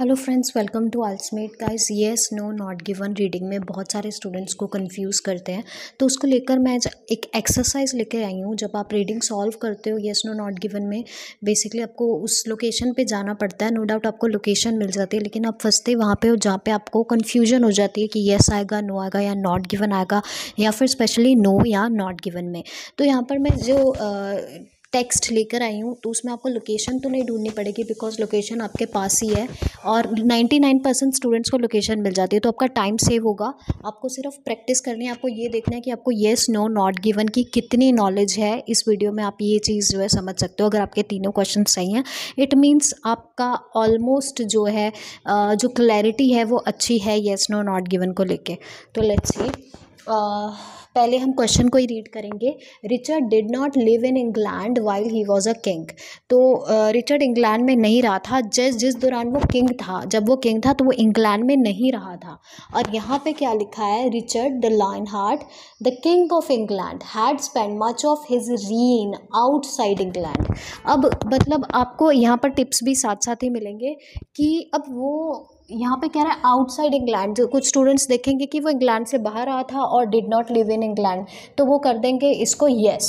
hello friends welcome to आल्समेट guys yes no not given reading में बहुत सारे स्टूडेंट्स को कंफ्यूज करते हैं तो उसको लेकर मैं एक एक्सरसाइज लेके आई हूँ जब आप रीडिंग सॉल्व करते हो येस नो नॉट गिवन में बेसिकली आपको उस लोकेशन पे जाना पड़ता है नो no डाउट आपको लोकेशन मिल जाती है लेकिन आप फंसते वहाँ पर हो जहाँ पर आपको कन्फ्यूजन हो जाती है कि येस yes आएगा नो no आएगा या नॉट गिवन आएगा या फिर स्पेशली नो no या नॉट गिवन में तो यहाँ पर मैं जो uh, टेक्स्ट लेकर आई हूँ तो उसमें आपको लोकेशन तो नहीं ढूंढनी पड़ेगी बिकॉज लोकेशन आपके पास ही है और 99 परसेंट स्टूडेंट्स को लोकेशन मिल जाती है तो आपका टाइम सेव होगा आपको सिर्फ प्रैक्टिस करनी है आपको ये देखना है कि आपको येस नो नॉट गिवन की कितनी नॉलेज है इस वीडियो में आप ये चीज़ जो है समझ सकते हो अगर आपके तीनों क्वेश्चन सही हैं इट मीन्स आपका ऑलमोस्ट जो है जो क्लैरिटी है वो अच्छी है येस नो नॉट गिवन को लेकर तो लेट्स सी पहले हम क्वेश्चन को ही रीड करेंगे Richard did not live in England while he was a king तो रिचर्ड इंग्लैंड में नहीं रहा था जिस जिस दौरान वो किंग था जब वो किंग था तो वो इंग्लैंड में नहीं रहा था और यहाँ पे क्या लिखा है Richard the Lionheart the king of England had spend much of his reign outside England अब मतलब आपको यहाँ पर टिप्स भी साथ साथ ही मिलेंगे कि अब वो यहाँ पे कह रहा है आउटसाइड इंग्लैंड कुछ स्टूडेंट्स देखेंगे कि वो इंग्लैंड से बाहर आया था और did not live in in England तो वो कर देंगे इसको येस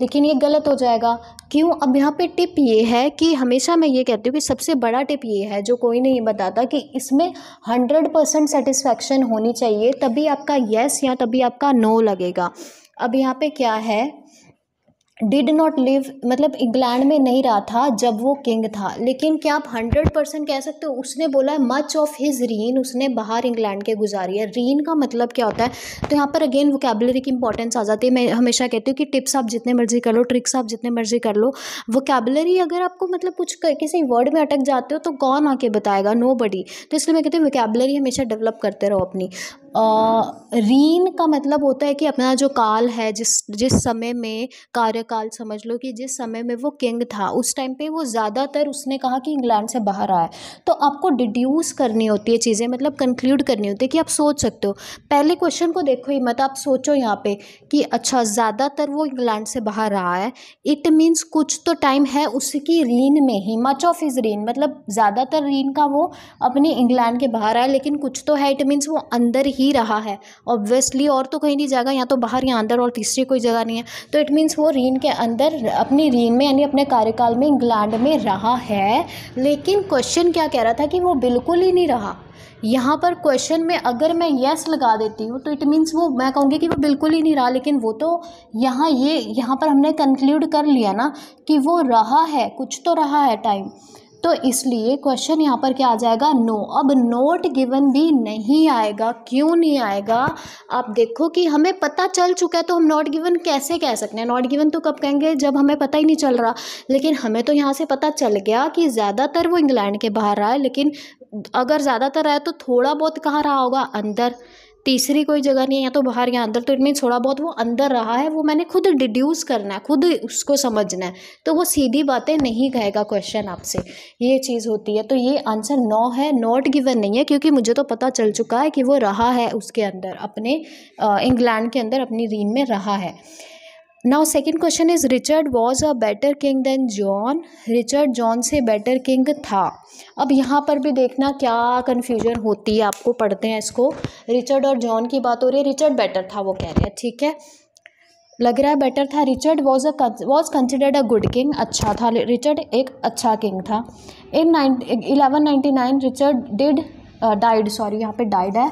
लेकिन ये गलत हो जाएगा क्यों अब यहाँ पे टिप ये है कि हमेशा मैं ये कहती हूँ कि सबसे बड़ा टिप ये है जो कोई नहीं बताता कि इसमें हंड्रेड परसेंट सेटिस्फेक्शन होनी चाहिए तभी आपका येस या तभी आपका नो लगेगा अब यहाँ पे क्या है डिड नॉट लिव मतलब इंग्लैंड में नहीं रहा था जब वो किंग था लेकिन क्या आप हंड्रेड परसेंट कह सकते हो उसने बोला है मच ऑफ हिज रीन उसने बाहर इंग्लैंड के गुजारी है रीन का मतलब क्या होता है तो यहाँ पर अगेन वोकेबलरी की इंपॉर्टेंस आ जाती है मैं हमेशा कहती हूँ कि टिप्स आप जितने मर्जी कर लो ट्रिक्स आप जितने मर्जी कर लो वोकेबलरी अगर आपको मतलब कुछ किसी वर्ड में अटक जाते हो तो कौन आके बताएगा नो बडी तो इसलिए मैं कहती हूँ वोकेबलरी हमेशा डेवलप करते रहो अपनी रीन का मतलब होता है कि अपना जो काल है जिस जिस समय में कार्यकाल समझ लो कि जिस समय में वो किंग था उस टाइम पे वो ज़्यादातर उसने कहा कि इंग्लैंड से बाहर आया तो आपको डिड्यूस करनी होती है चीज़ें मतलब कंक्लूड करनी होती है कि आप सोच सकते हो पहले क्वेश्चन को देखो ही मत आप सोचो यहाँ पे कि अच्छा ज़्यादातर वो इंग्लैंड से बाहर रहा है इट मीन्स कुछ तो टाइम है उसकी रीन में ही मच ऑफ इज रीन मतलब ज़्यादातर रीन का वो अपने इंग्लैंड के बाहर आया लेकिन कुछ तो है इट मीन्स वो अंदर ही ही रहा है ऑब्वियसली और तो कहीं नहीं जाएगा या तो बाहर या अंदर और तीसरी कोई जगह नहीं है तो इट मीन्स वो रीन के अंदर अपनी रीन में यानी अपने कार्यकाल में इंग्लैंड में रहा है लेकिन क्वेश्चन क्या कह रहा था कि वो बिल्कुल ही नहीं रहा यहाँ पर क्वेश्चन में अगर मैं यस लगा देती हूँ तो इट मीन्स वो मैं कहूँगी कि वो बिल्कुल ही नहीं रहा लेकिन वो तो यहाँ ये यहाँ पर हमने कंक्लूड कर लिया ना कि वो रहा है कुछ तो रहा है टाइम तो इसलिए क्वेश्चन यहाँ पर क्या आ जाएगा नो अब नोट गिवन भी नहीं आएगा क्यों नहीं आएगा आप देखो कि हमें पता चल चुका है तो हम नॉट गिवन कैसे कह सकते हैं नॉट गिवन तो कब कहेंगे जब हमें पता ही नहीं चल रहा लेकिन हमें तो यहाँ से पता चल गया कि ज़्यादातर वो इंग्लैंड के बाहर रहा है लेकिन अगर ज़्यादातर आया तो थोड़ा बहुत कहाँ रहा होगा अंदर तीसरी कोई जगह नहीं है या तो बाहर या अंदर तो इट मीन थोड़ा बहुत वो अंदर रहा है वो मैंने खुद डिड्यूस करना है खुद उसको समझना है तो वो सीधी बातें नहीं कहेगा क्वेश्चन आपसे ये चीज़ होती है तो ये आंसर नो है नॉट गिवन नहीं है क्योंकि मुझे तो पता चल चुका है कि वो रहा है उसके अंदर अपने इंग्लैंड के अंदर अपनी रीन में रहा है now second question is Richard was a better king than John Richard John से बेटर किंग था अब यहाँ पर भी देखना क्या कन्फ्यूजन होती है आपको पढ़ते हैं इसको रिचर्ड और जॉन की बात हो रही है रिचर्ड बेटर था वो कह रहे हैं ठीक है लग रहा है बेटर था Richard was a was considered a good king अच्छा था रिचर्ड एक अच्छा किंग था in nine eleven ninety nine Richard did died sorry यहाँ पे डाइड है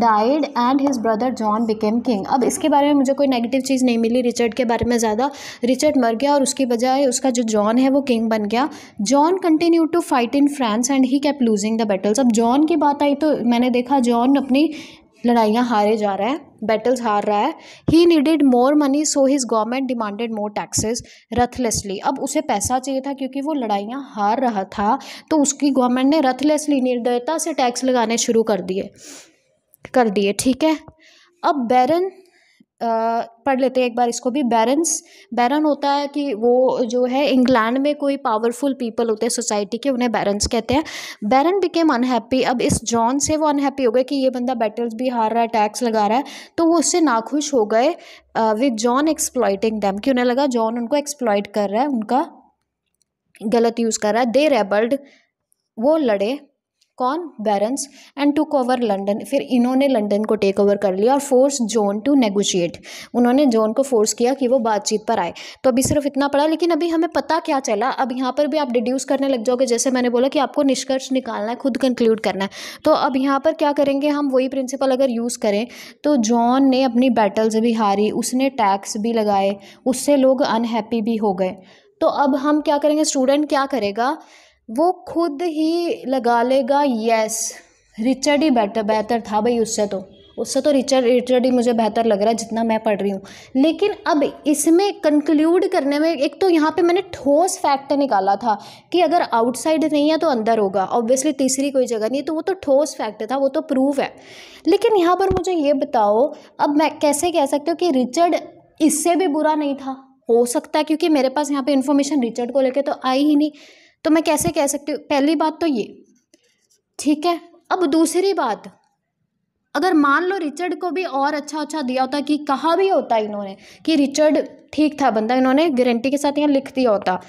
died and his brother John became king अब इसके बारे में मुझे कोई नेगेटिव चीज़ नहीं मिली रिचर्ड के बारे में ज़्यादा रिचर्ड मर गया और उसकी बजाय उसका जो जॉन है वो किंग बन गया John continue to fight in France and he kept losing the battles अब जॉन की बात आई तो मैंने देखा जॉन अपनी लड़ाइयाँ हारे जा रहा है बैटल्स हार रहा है he needed more money so his government demanded more taxes ruthlessly अब उसे पैसा चाहिए था क्योंकि वो लड़ाइयाँ हार रहा था तो उसकी गवर्नमेंट ने रथलेसली निर्दयता से टैक्स लगाने शुरू कर दिए कर दिए ठीक है अब बैरन पढ़ लेते हैं एक बार इसको भी बैरन्स बैरन होता है कि वो जो है इंग्लैंड में कोई पावरफुल पीपल होते हैं सोसाइटी के उन्हें बैरन्स कहते हैं बैरन बिकेम अनहैप्पी अब इस जॉन से वो अनहैप्पी हो गए कि ये बंदा बैटल्स भी हार रहा है टैक्स लगा रहा है तो वो उससे नाखुश हो गए विद जॉन एक्सप्लॉयटिंग दैम कि उन्हें लगा जॉन उनको एक्सप्लॉयट कर रहा है उनका गलत यूज़ कर रहा है दे रेबल्ड वो लड़े कौन barons and took over London फिर इन्होंने लंडन को टेक ओवर कर लिया और फोर्स जोन टू नेगोशिएट उन्होंने जोन को फोर्स किया कि वो बातचीत पर आए तो अभी सिर्फ इतना पड़ा लेकिन अभी हमें पता क्या चला अब यहाँ पर भी आप डिड्यूस करने लग जाओगे जैसे मैंने बोला कि आपको निष्कर्ष निकालना है खुद कंक्लूड करना है तो अब यहाँ पर क्या करेंगे हम वही प्रिंसिपल अगर यूज़ करें तो जॉन ने अपनी बैटल्स भी हारी उसने टैक्स भी लगाए उससे लोग अनहैप्पी भी हो गए तो अब हम क्या करेंगे स्टूडेंट क्या करेगा वो खुद ही लगा लेगा यस रिचर्ड ही बेटर बेहतर था भाई उससे तो उससे तो रिचर्ड रिचर्ड ही मुझे बेहतर लग रहा है जितना मैं पढ़ रही हूँ लेकिन अब इसमें कंक्लूड करने में एक तो यहाँ पे मैंने ठोस फैक्ट निकाला था कि अगर आउटसाइड नहीं है तो अंदर होगा ऑब्वियसली तीसरी कोई जगह नहीं तो वो तो ठोस फैक्ट था वो तो प्रूफ है लेकिन यहाँ पर मुझे ये बताओ अब मैं कैसे कह सकती हूँ कि रिचर्ड इससे भी बुरा नहीं था हो सकता है क्योंकि मेरे पास यहाँ पे इन्फॉर्मेशन रिचर्ड को लेकर तो आई ही नहीं तो मैं कैसे कह सकती हूँ पहली बात तो ये ठीक है अब दूसरी बात अगर मान लो रिचर्ड को भी और अच्छा अच्छा दिया होता कि कहा भी होता इन्होंने कि रिचर्ड ठीक था बंदा इन्होंने गारंटी के साथ यहाँ लिख दिया होता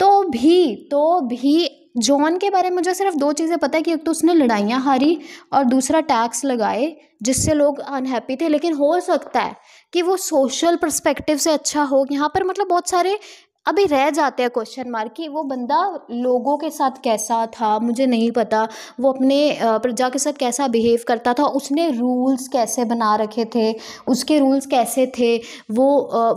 तो भी तो भी जॉन के बारे में मुझे सिर्फ दो चीज़ें पता है कि एक तो उसने लड़ाइयाँ हारी और दूसरा टैक्स लगाए जिससे लोग अनहैप्पी थे लेकिन हो सकता है कि वो सोशल परस्पेक्टिव से अच्छा हो यहाँ पर मतलब बहुत सारे अभी रह जाते हैं क्वेश्चन मार्क कि वो बंदा लोगों के साथ कैसा था मुझे नहीं पता वो अपने प्रजा के साथ कैसा बिहेव करता था उसने रूल्स कैसे बना रखे थे उसके रूल्स कैसे थे वो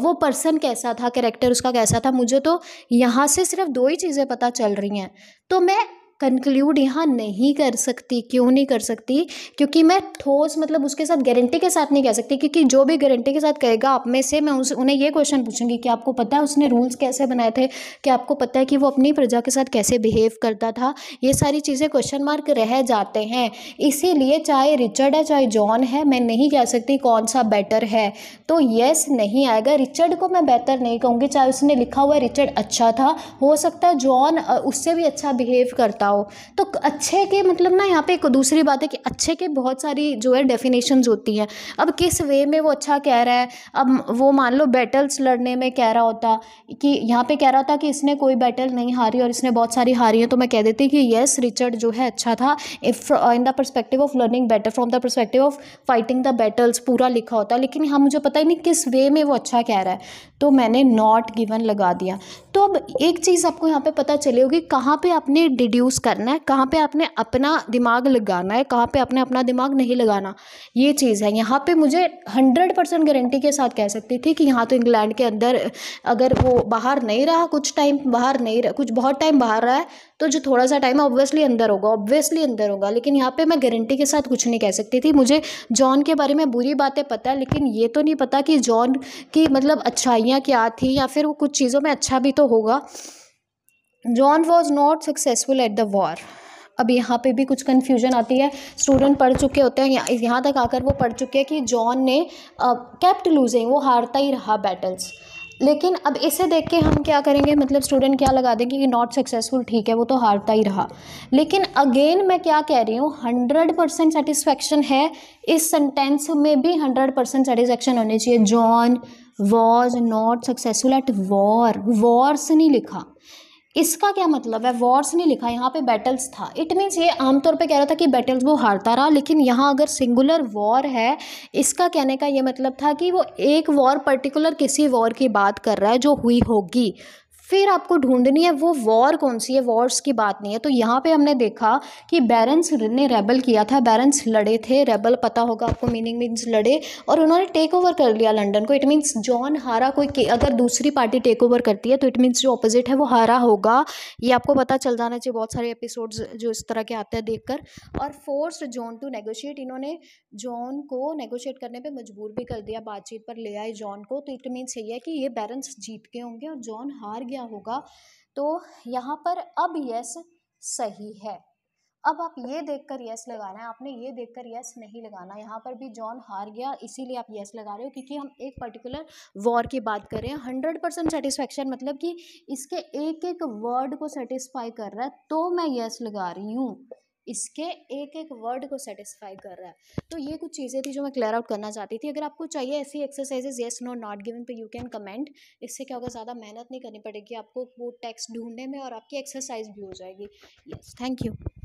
वो पर्सन कैसा था कैरेक्टर उसका कैसा था मुझे तो यहाँ से सिर्फ दो ही चीज़ें पता चल रही हैं तो मैं कंक्लूड यहाँ नहीं कर सकती क्यों नहीं कर सकती क्योंकि मैं ठोस मतलब उसके साथ गारंटी के साथ नहीं कह सकती क्योंकि जो भी गारंटी के साथ कहेगा आप में से मैं उस उन्हें ये क्वेश्चन पूछूंगी कि आपको पता है उसने रूल्स कैसे बनाए थे कि आपको पता है कि वो अपनी प्रजा के साथ कैसे बिहेव करता था ये सारी चीज़ें क्वेश्चन मार्क रह जाते हैं इसीलिए चाहे रिचर्ड है चाहे जॉन है मैं नहीं कह सकती कौन सा बेटर है तो येस नहीं आएगा रिचर्ड को मैं बेहतर नहीं कहूँगी चाहे उसने लिखा हुआ रिचर्ड अच्छा था हो सकता है जॉन उससे भी अच्छा बिहेव करता बताओ तो अच्छे के मतलब ना यहाँ पे एक दूसरी बात है कि अच्छे के बहुत सारी जो है डेफिनेशंस होती हैं अब किस वे में वो अच्छा कह रहा है अब वो मान लो बैटल्स लड़ने में कह रहा होता कि यहाँ पे कह रहा था कि इसने कोई बैटल नहीं हारी और इसने बहुत सारी हारी है तो मैं कह देती कि येस रिचर्ड जो है अच्छा था if in the perspective of learning better from the perspective of fighting the battles पूरा लिखा होता लेकिन हम मुझे पता ही नहीं किस वे में वो अच्छा कह रहा है तो मैंने नॉट गिवन लगा दिया तो अब एक चीज़ आपको यहाँ पे पता चले होगी कहाँ पे आपने डिड्यूस यूज़ करना है कहाँ पे आपने अपना दिमाग लगाना है कहाँ पे आपने अपना दिमाग नहीं लगाना ये चीज़ है यहाँ पे मुझे हंड्रेड परसेंट गारंटी के साथ कह सकती थी कि यहाँ तो इंग्लैंड के अंदर अगर वो बाहर नहीं रहा कुछ टाइम बाहर नहीं रहा कुछ बहुत टाइम बाहर रहा है तो जो थोड़ा सा टाइम है ऑब्वियसली अंदर होगा ऑब्वियसली अंदर होगा लेकिन यहाँ पर मैं गारंटी के साथ कुछ नहीं कह सकती थी मुझे जॉन के बारे में बुरी बातें पता है लेकिन ये तो नहीं पता कि जॉन की मतलब अच्छाइयाँ क्या थी या फिर वो कुछ चीज़ों में अच्छा भी तो होगा John was not successful at the war अब यहाँ पे भी कुछ कन्फ्यूजन आती है स्टूडेंट पढ़ चुके होते हैं यहाँ यहाँ तक आकर वो पढ़ चुके हैं कि जॉन ने कैप्ट लूजिंग वो हारता ही रहा बैटल्स लेकिन अब इसे देख के हम क्या करेंगे मतलब स्टूडेंट क्या लगा देंगे कि नॉट सक्सेसफुल ठीक है वो तो हारता ही रहा लेकिन अगेन मैं क्या कह रही हूँ हंड्रेड परसेंट सेटिस्फैक्शन है इस सेंटेंस में भी हंड्रेड परसेंट सेटिस्फैक्शन होनी चाहिए John was not successful at war war से नहीं लिखा इसका क्या मतलब है वॉर्स नहीं लिखा यहाँ पे बैटल्स था इट मीन्स ये आमतौर पे कह रहा था कि बैटल्स वो हारता रहा लेकिन यहाँ अगर सिंगुलर वॉर है इसका कहने का ये मतलब था कि वो एक वॉर पर्टिकुलर किसी वॉर की बात कर रहा है जो हुई होगी फिर आपको ढूंढनी है वो वॉर कौन सी है वॉर्स की बात नहीं है तो यहाँ पे हमने देखा कि बैरेंस ने रेबल किया था बैरेंस लड़े थे रेबल पता होगा आपको मीनिंग मीन्स लड़े और उन्होंने टेक ओवर कर लिया लंडन को इट मीन्स जॉन हारा कोई अगर दूसरी पार्टी टेक ओवर करती है तो इट मीन्स जो अपोजिट है वो हारा होगा ये आपको पता चल जाना चाहिए बहुत सारे एपिसोड्स जो इस तरह के आते हैं देखकर और फोर्स जॉन टू नेगोशिएट इन्होंने जॉन को नेगोशिएट करने पर मजबूर भी कर दिया बातचीत पर ले आए जॉन को तो इट मीन्स यही है कि ये बैरेंस जीत के होंगे और जॉन हार गया गया होगा तो यहाँ पर अब यस सही है अब आप ये देखकर यस लगाना है आपने ये देखकर यस नहीं लगाना यहाँ पर भी जॉन हार गया इसीलिए आप यस लगा रहे हो क्योंकि हम एक पर्टिकुलर वॉर की बात कर रहे हैं हंड्रेड परसेंट सेटिस्फेक्शन मतलब कि इसके एक एक वर्ड को सेटिस्फाई कर रहा है तो मैं यस लगा रही हूँ इसके एक एक वर्ड को सेटिस्फाई कर रहा है तो ये कुछ चीज़ें थी जो मैं क्लियर आउट करना चाहती थी अगर आपको चाहिए ऐसी exercises yes no not given पर यू कैन कमेंट इससे क्या होगा ज़्यादा मेहनत नहीं करनी पड़ेगी आपको वो टेक्स्ट ढूंढने में और आपकी एक्सरसाइज भी हो जाएगी यस थैंक यू